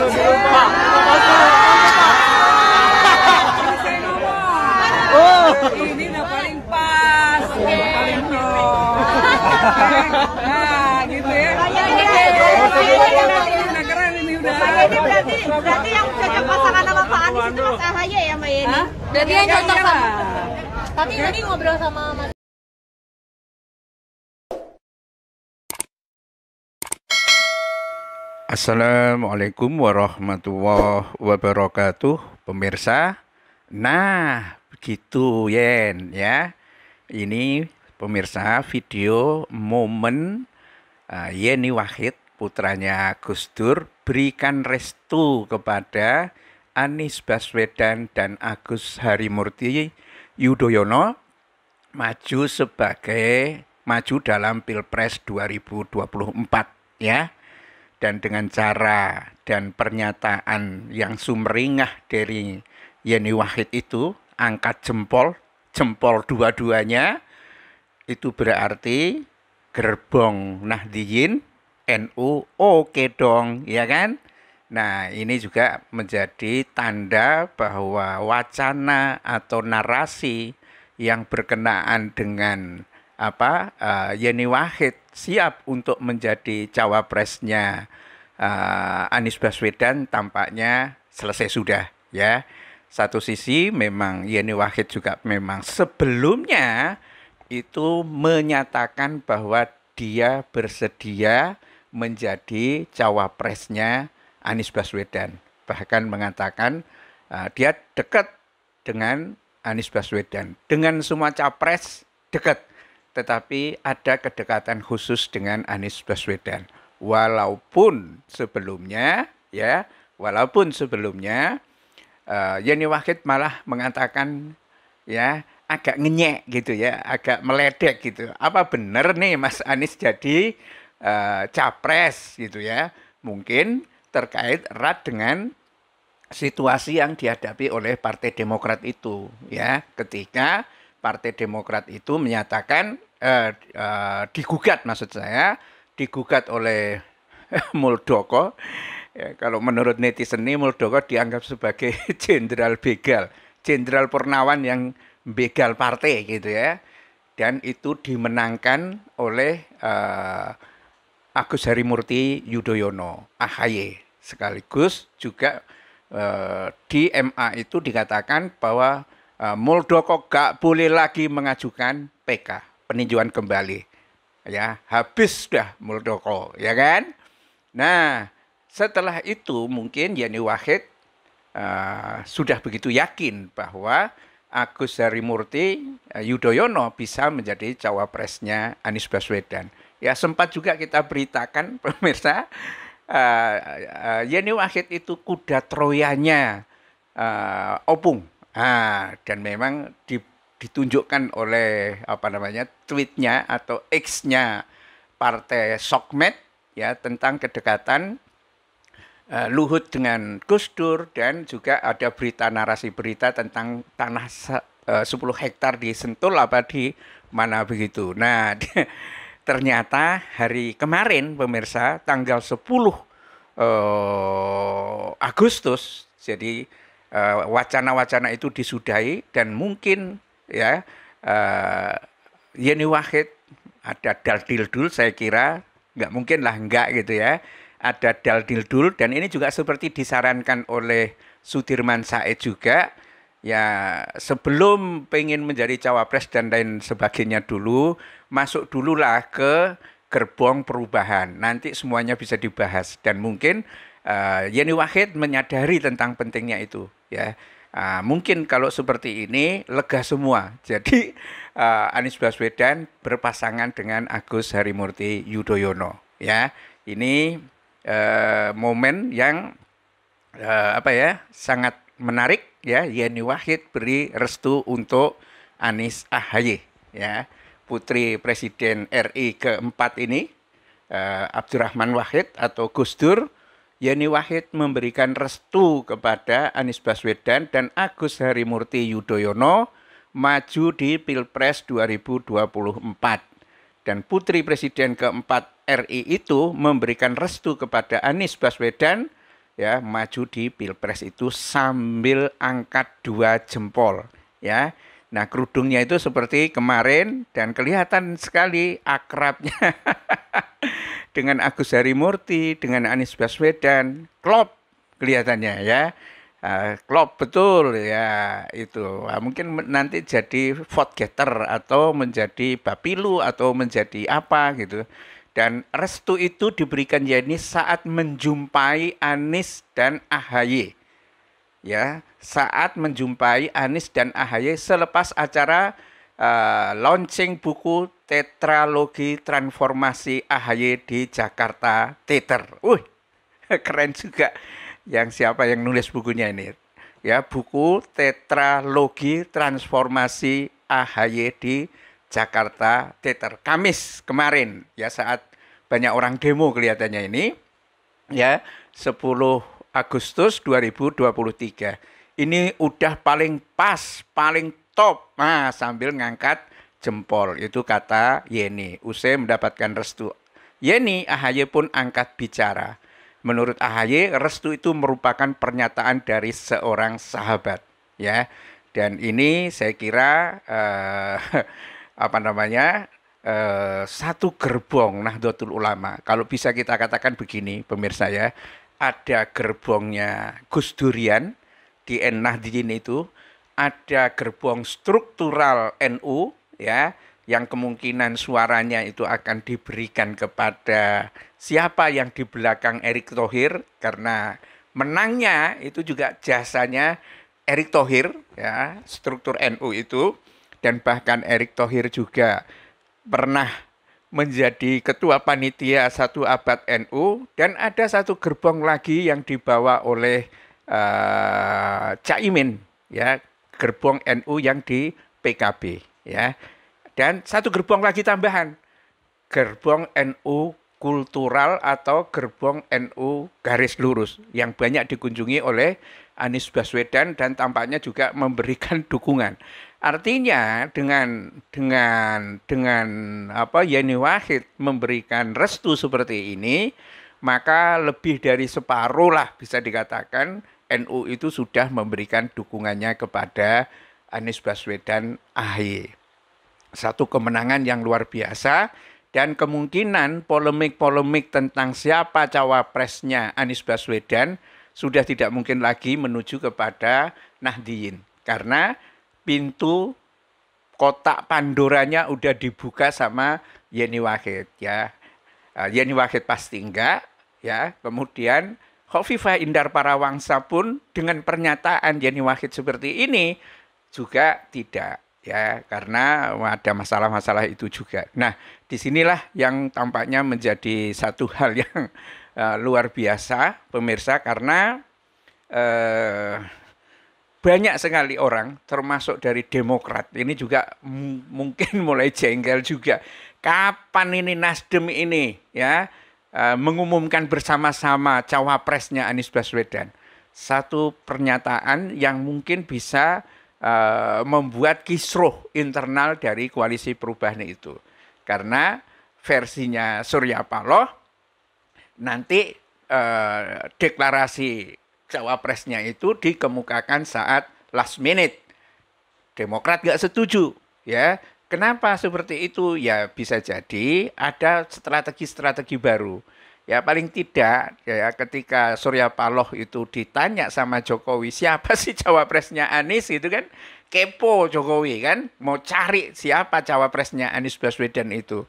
Ini udah paling pas. ini udah. berarti yang cocok pasangan sama Pak itu Mas Ahaye ya, Mbak Yeni? Berarti yang cocok sama. Tapi tadi ngobrol sama Assalamualaikum warahmatullahi wabarakatuh Pemirsa Nah begitu Yen ya Ini pemirsa video momen uh, Yeni Wahid putranya Gus Dur Berikan restu kepada Anies Baswedan dan Agus Harimurti Yudhoyono Maju sebagai maju dalam Pilpres 2024 ya dan dengan cara dan pernyataan yang sumringah dari Yeni Wahid itu angkat jempol, jempol dua-duanya itu berarti gerbong Nahdiyin NU oke dong, ya kan? Nah, ini juga menjadi tanda bahwa wacana atau narasi yang berkenaan dengan apa uh, Yeni Wahid siap untuk menjadi cawapresnya uh, Anies Baswedan tampaknya selesai sudah ya. Satu sisi memang Yeni Wahid juga memang sebelumnya itu menyatakan bahwa dia bersedia menjadi cawapresnya Anies Baswedan. Bahkan mengatakan uh, dia dekat dengan Anies Baswedan. Dengan semua capres dekat tetapi ada kedekatan khusus dengan Anies Baswedan. Walaupun sebelumnya ya, walaupun sebelumnya uh, Yeni Wahid malah mengatakan ya agak ngenyek gitu ya, agak meledek gitu. Apa benar nih Mas Anies jadi uh, capres gitu ya? Mungkin terkait erat dengan situasi yang dihadapi oleh Partai Demokrat itu ya ketika Partai Demokrat itu menyatakan eh, eh, digugat maksud saya digugat oleh Muldoko. Ya, kalau menurut netizen ini Muldoko dianggap sebagai jenderal begal, jenderal Purnawan yang begal partai gitu ya. Dan itu dimenangkan oleh eh, Agus Harimurti Yudhoyono, AHY. Sekaligus juga eh, di MA itu dikatakan bahwa Eh, Muldoko gak boleh lagi mengajukan PK peninjauan kembali ya habis sudah Muldoko ya kan nah setelah itu mungkin Yani Wahid uh, sudah begitu yakin bahwa Agus Harimurti uh, Yudhoyono bisa menjadi cawapresnya Anies Baswedan ya sempat juga kita beritakan pemirsa uh, uh, Yani Wahid itu kuda Troyanya uh, Opung Ah, dan memang di, ditunjukkan oleh apa namanya tweetnya atau X-nya partai Sokmed ya tentang kedekatan uh, Luhut dengan Gus Dur dan juga ada berita narasi berita tentang tanah eh, uh, 10 hektar di Sentul apa di mana begitu. Nah, ternyata hari kemarin pemirsa tanggal 10 uh, eh, Agustus jadi Eh, wacana-wacana itu disudahi dan mungkin ya uh, Yeni Wahid ada dal dul saya kira nggak mungkin lah nggak gitu ya ada dal dul dan ini juga seperti disarankan oleh Sudirman Said juga ya sebelum pengen menjadi cawapres dan lain sebagainya dulu masuk dululah ke gerbong perubahan nanti semuanya bisa dibahas dan mungkin uh, Yeni Wahid menyadari tentang pentingnya itu ya. Uh, mungkin kalau seperti ini lega semua. Jadi uh, Anies Baswedan berpasangan dengan Agus Harimurti Yudhoyono ya. Ini uh, momen yang uh, apa ya? sangat menarik ya Yeni Wahid beri restu untuk Anies Ahaye ya putri presiden RI keempat ini Abdurrahman Wahid atau Gus Dur Yeni Wahid memberikan restu kepada Anies Baswedan dan Agus Harimurti Yudhoyono maju di Pilpres 2024. Dan putri presiden keempat RI itu memberikan restu kepada Anies Baswedan ya maju di Pilpres itu sambil angkat dua jempol ya. Nah, kerudungnya itu seperti kemarin dan kelihatan sekali akrabnya. dengan Agus Harimurti, dengan Anies Baswedan, klop kelihatannya ya. Uh, klop betul ya itu uh, mungkin nanti jadi vote getter atau menjadi bapilu atau menjadi apa gitu dan restu itu diberikan Yani saat menjumpai Anis dan AHY ya saat menjumpai Anis dan AHY selepas acara uh, launching buku Tetralogi Transformasi AHY di Jakarta Theater. Wih, keren juga yang siapa yang nulis bukunya ini. Ya, buku Tetralogi Transformasi AHY di Jakarta Theater Kamis kemarin ya saat banyak orang demo kelihatannya ini ya 10 Agustus 2023. Ini udah paling pas, paling stop. Nah, sambil ngangkat jempol. Itu kata Yeni. Usai mendapatkan restu. Yeni, AHY pun angkat bicara. Menurut AHY, restu itu merupakan pernyataan dari seorang sahabat. Ya, dan ini saya kira eh, apa namanya eh, satu gerbong Nahdlatul Ulama. Kalau bisa kita katakan begini, pemirsa ya, ada gerbongnya Gus Durian di sini itu, ada gerbong struktural NU ya yang kemungkinan suaranya itu akan diberikan kepada siapa yang di belakang Erick Thohir karena menangnya itu juga jasanya Erick Thohir ya struktur NU itu dan bahkan Erick Thohir juga pernah menjadi ketua panitia satu abad NU dan ada satu gerbong lagi yang dibawa oleh uh, eh, Caimin ya gerbong NU yang di PKB ya. Dan satu gerbong lagi tambahan. Gerbong NU kultural atau gerbong NU garis lurus yang banyak dikunjungi oleh Anies Baswedan dan tampaknya juga memberikan dukungan. Artinya dengan dengan dengan apa Yeni Wahid memberikan restu seperti ini, maka lebih dari separuh lah bisa dikatakan NU itu sudah memberikan dukungannya kepada Anies Baswedan AHY. Satu kemenangan yang luar biasa dan kemungkinan polemik-polemik tentang siapa cawapresnya Anies Baswedan sudah tidak mungkin lagi menuju kepada Nahdiyin karena pintu kotak Pandoranya udah dibuka sama Yeni Wahid ya. Yeni Wahid pasti enggak ya. Kemudian Khofifah Indar Parawangsa pun dengan pernyataan Yeni Wahid seperti ini juga tidak ya karena ada masalah-masalah itu juga. Nah, disinilah yang tampaknya menjadi satu hal yang uh, luar biasa pemirsa karena uh, banyak sekali orang termasuk dari Demokrat ini juga mungkin mulai jengkel juga. Kapan ini Nasdem ini ya? Eh, mengumumkan bersama-sama cawapresnya Anies Baswedan. Satu pernyataan yang mungkin bisa uh, membuat kisruh internal dari koalisi perubahan itu. Karena versinya Surya Paloh nanti uh, deklarasi cawapresnya itu dikemukakan saat last minute. Demokrat nggak setuju ya Kenapa seperti itu? Ya bisa jadi ada strategi-strategi baru. Ya paling tidak ya ketika Surya Paloh itu ditanya sama Jokowi siapa sih cawapresnya Anies itu kan kepo Jokowi kan mau cari siapa cawapresnya Anies Baswedan itu.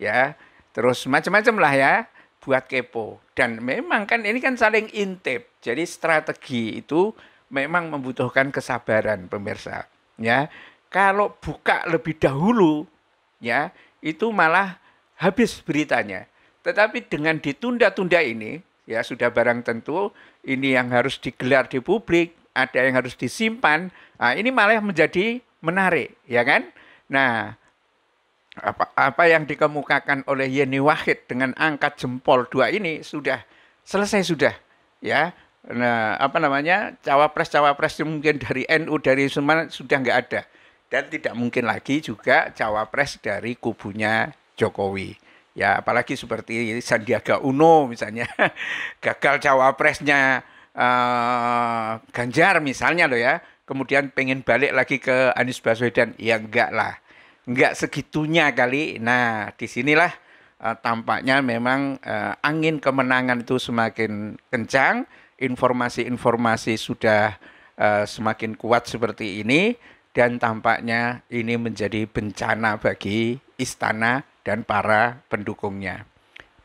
Ya, terus macam-macam lah ya buat kepo. Dan memang kan ini kan saling intip. Jadi strategi itu memang membutuhkan kesabaran pemirsa, ya kalau buka lebih dahulu ya itu malah habis beritanya. Tetapi dengan ditunda-tunda ini ya sudah barang tentu ini yang harus digelar di publik, ada yang harus disimpan. Nah, ini malah menjadi menarik, ya kan? Nah, apa, apa yang dikemukakan oleh Yeni Wahid dengan angkat jempol dua ini sudah selesai sudah, ya. Nah, apa namanya cawapres cawapres mungkin dari NU dari semua sudah nggak ada dan tidak mungkin lagi juga cawapres dari kubunya Jokowi. Ya, apalagi seperti Sandiaga Uno misalnya gagal cawapresnya uh, Ganjar misalnya loh ya. Kemudian pengen balik lagi ke Anies Baswedan, ya enggak lah. Enggak segitunya kali. Nah, disinilah uh, tampaknya memang uh, angin kemenangan itu semakin kencang, informasi-informasi sudah uh, semakin kuat seperti ini dan tampaknya ini menjadi bencana bagi istana dan para pendukungnya.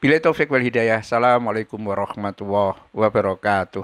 Bila taufik wal hidayah. Assalamualaikum warahmatullahi wabarakatuh.